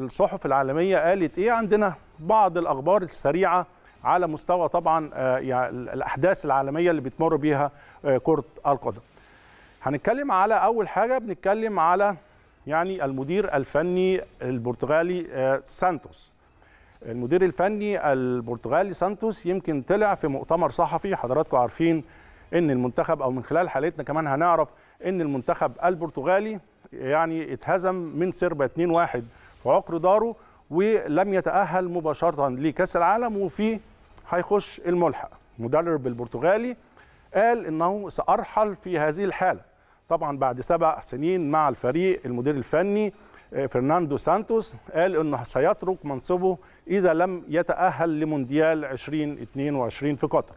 الصحف العالميه قالت ايه عندنا بعض الاخبار السريعه على مستوى طبعا يعني الاحداث العالميه اللي بتمر بيها آه، كره القدم هنتكلم على اول حاجه بنتكلم على يعني المدير الفني البرتغالي آه، سانتوس المدير الفني البرتغالي سانتوس يمكن طلع في مؤتمر صحفي حضراتكم عارفين ان المنتخب او من خلال حلقتنا كمان هنعرف ان المنتخب البرتغالي يعني اتهزم من سربا 2-1 وعقر داره ولم يتأهل مباشرة لكأس العالم وفي هيخش الملحق مدرب البرتغالي قال انه سارحل في هذه الحاله طبعا بعد سبع سنين مع الفريق المدير الفني آه، فرناندو سانتوس قال انه سيترك منصبه اذا لم يتاهل لمونديال 2022 في قطر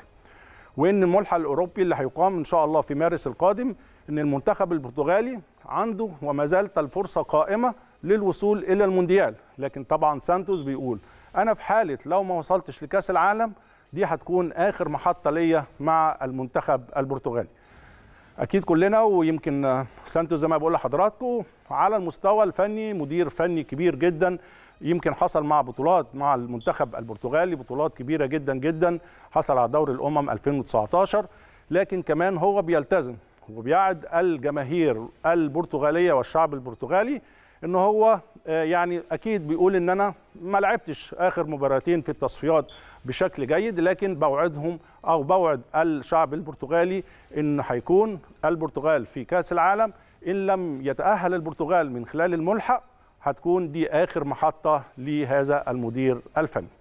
وان الملحق الاوروبي اللي هيقام ان شاء الله في مارس القادم ان المنتخب البرتغالي عنده وما زالت الفرصه قائمه للوصول الى المونديال لكن طبعا سانتوس بيقول انا في حاله لو ما وصلتش لكاس العالم دي هتكون اخر محطه ليا مع المنتخب البرتغالي اكيد كلنا ويمكن سانتوس زي ما بقول لحضراتكم على المستوى الفني مدير فني كبير جدا يمكن حصل مع بطولات مع المنتخب البرتغالي بطولات كبيره جدا جدا حصل على دوري الامم 2019 لكن كمان هو بيلتزم وبيعد الجماهير البرتغاليه والشعب البرتغالي ان هو آه، يعني اكيد بيقول ان انا ما لعبتش اخر مباراتين في التصفيات بشكل جيد لكن بوعدهم او بوعد الشعب البرتغالي ان هيكون البرتغال في كاس العالم ان لم يتاهل البرتغال من خلال الملحق هتكون دي اخر محطه لهذا المدير الفني